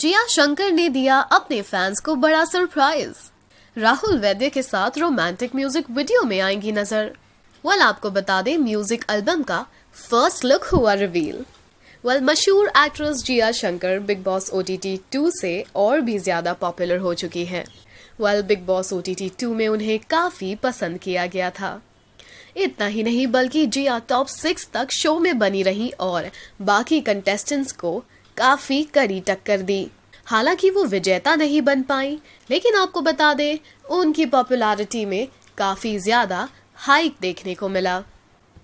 जिया शंकर ने दिया अपने फैंस को बड़ा सरप्राइज राहुल वैद्य के साथ रोमांटिक म्यूजिक वीडियो में आएंगी नजर वेल आपको बता दें म्यूजिक एल्बम का फर्स्ट लुक हुआ रिवील वेल मशहूर actress Jiya Shankar Bigg Boss O T T two से और भी ज्यादा पॉपुलर हो चुकी है well Bigg Boss O T T two में उन्हें काफी पसंद किया गया था इतना ही नहीं बल्कि जिया टॉप सिक्स तक शो में बनी रही और बाकी कंटेस्टेंट्स को काफ़ी कड़ी टक्कर दी हालांकि वो विजेता नहीं बन पाई लेकिन आपको बता दें उनकी पॉपुलैरिटी में काफ़ी ज़्यादा हाइक देखने को मिला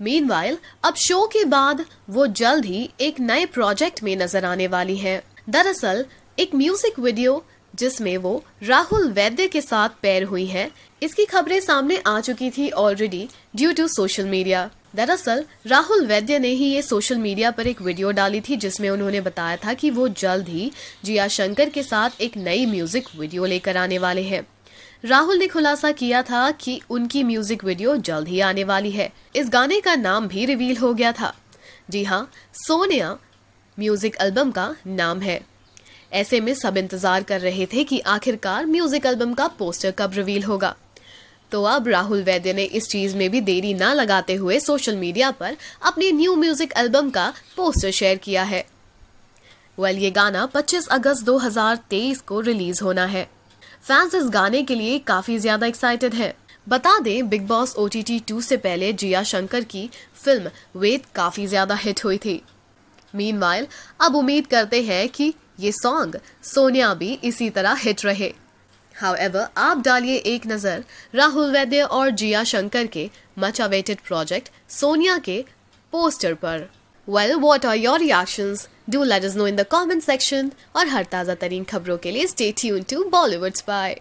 मीनवाइल अब शो के बाद वो जल्द ही एक नए प्रोजेक्ट में नजर आने वाली है दरअसल एक म्यूजिक वीडियो जिसमें वो राहुल वैद्य के साथ पैर हुई है इसकी खबरें सामने आ चुकी थी already due to social media दरअसल राहुल वैद्य ने ही ये सोशल मीडिया पर एक वीडियो डाली थी जिसमें उन्होंने बताया था कि वो जल्द ही जिया शंकर के साथ एक नई म्यूजिक वीडियो लेकर आने वाले हैं राहुल ने खुलासा किया था कि उनकी म्यूजिक वीडियो जल्द ही आने वाली है इस गाने का नाम भी रिवील हो गया था जी हाँ सोनिया म्यूजिक एल्बम का नाम है ऐसे में सब इंतजार कर रहे थे कि आखिरकार म्यूजिक एल्बम का पोस्टर कब रिवील होगा तो अब राहुल वैद्य ने इस चीज में भी देरी ना लगाते हुए सोशल मीडिया पर अपने न्यू म्यूजिक एल्बम का पोस्टर शेयर किया है वेल ये गाना 25 अगस्त 2023 को रिलीज होना है फैंस इस गाने के लिए काफी ज्यादा एक्साइटेड हैं। बता दें Bigg Boss O T T two से पहले जिया शंकर की फिल्म वेद काफी ज्यादा हिट हुई थी मीन अब उम्मीद करते हैं कि ये सॉन्ग सोनिया भी इसी तरह हिट रहे एवर आप डालिए एक नज़र राहुल वैद्य और जिया शंकर के मच अवेटेड प्रोजेक्ट सोनिया के पोस्टर पर well what are your reaction do let us know in the comment section और हर ताज़ा तरीन खबरों के लिए स्टेट यून टू बॉलीवुड बाय